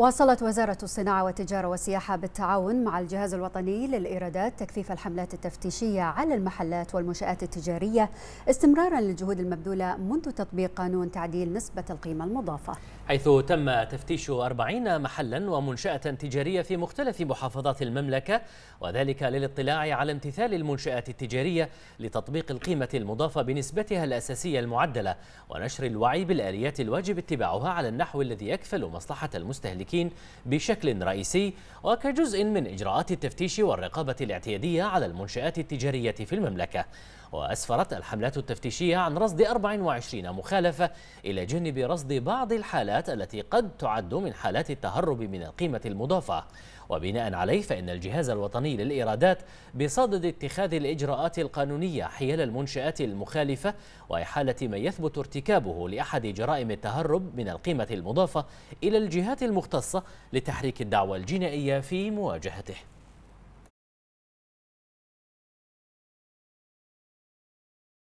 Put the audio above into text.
واصلت وزارة الصناعة والتجارة والسياحة بالتعاون مع الجهاز الوطني للإيرادات تكثيف الحملات التفتيشية على المحلات والمنشآت التجارية استمرارا للجهود المبذولة منذ تطبيق قانون تعديل نسبة القيمة المضافة حيث تم تفتيش 40 محلا ومنشأة تجارية في مختلف محافظات المملكة وذلك للاطلاع على امتثال المنشآت التجارية لتطبيق القيمة المضافة بنسبتها الأساسية المعدلة ونشر الوعي بالآليات الواجب اتباعها على النحو الذي يكفل مصلحة المستهلكين بشكل رئيسي وكجزء من إجراءات التفتيش والرقابة الاعتيادية على المنشآت التجارية في المملكة وأسفرت الحملات التفتيشية عن رصد 24 مخالفة إلى جانب رصد بعض الحالات التي قد تعد من حالات التهرب من القيمة المضافة وبناء عليه فإن الجهاز الوطني للإيرادات بصدد اتخاذ الإجراءات القانونية حيال المنشآت المخالفة وإحالة ما يثبت ارتكابه لأحد جرائم التهرب من القيمة المضافة إلى الجهات المختصة لتحريك الدعوى الجنائية في مواجهته